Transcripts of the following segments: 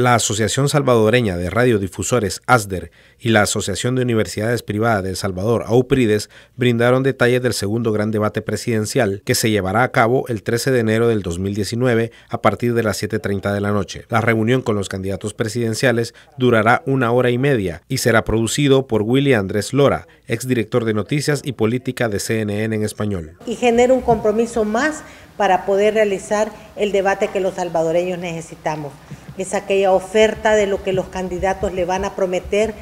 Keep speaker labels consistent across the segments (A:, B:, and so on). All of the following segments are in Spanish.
A: la Asociación Salvadoreña de Radiodifusores ASDER y la Asociación de Universidades Privadas de El Salvador AUPRIDES brindaron detalles del segundo gran debate presidencial que se llevará a cabo el 13 de enero del 2019 a partir de las 7.30 de la noche. La reunión con los candidatos presidenciales durará una hora y media y será producido por Willy Andrés Lora, exdirector de Noticias y Política de CNN en español.
B: Y genera un compromiso más para poder realizar el debate que los salvadoreños necesitamos es aquella oferta de lo que los candidatos le van a prometer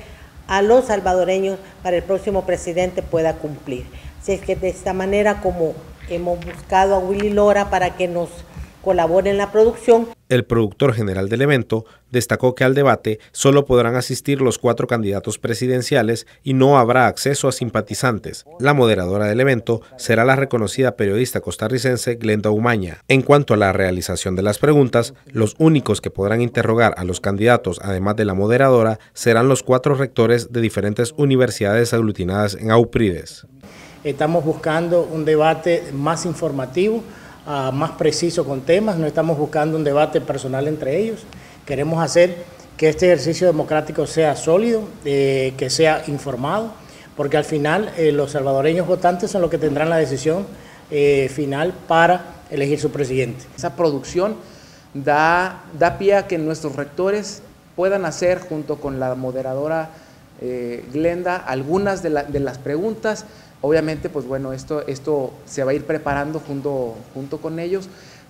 B: a los salvadoreños para el próximo presidente pueda cumplir. Así es que de esta manera como hemos buscado a Willy Lora para que nos colabore en la producción.
A: El productor general del evento destacó que al debate solo podrán asistir los cuatro candidatos presidenciales y no habrá acceso a simpatizantes. La moderadora del evento será la reconocida periodista costarricense Glenda Umaña. En cuanto a la realización de las preguntas, los únicos que podrán interrogar a los candidatos, además de la moderadora, serán los cuatro rectores de diferentes universidades aglutinadas en Auprides.
C: Estamos buscando un debate más informativo más preciso con temas, no estamos buscando un debate personal entre ellos, queremos hacer que este ejercicio democrático sea sólido, eh, que sea informado, porque al final eh, los salvadoreños votantes son los que tendrán la decisión eh, final para elegir su presidente. Esa producción da, da pie a que nuestros
D: rectores puedan hacer junto con la moderadora eh, Glenda algunas de, de, las preguntas. Obviamente, pues bueno, esto, esto se va a ir preparando junto, junto con ellos,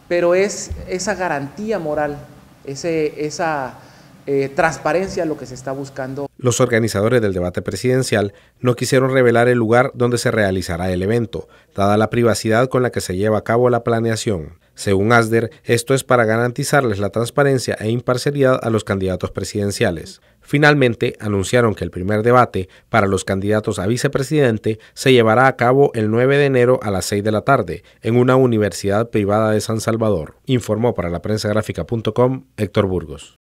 D: pero es esa garantía moral, ese, esa eh, transparencia lo que se está buscando.
A: Los organizadores del debate presidencial no quisieron revelar el lugar donde se realizará el evento, dada la privacidad con la que se lleva a cabo la planeación. Según ASDER, esto es para garantizarles la transparencia e imparcialidad a los candidatos presidenciales. Finalmente, anunciaron que el primer debate para los candidatos a vicepresidente se llevará a cabo el 9 de enero a las 6 de la tarde en una universidad privada de San Salvador, informó para la prensa gráfica.com Héctor Burgos.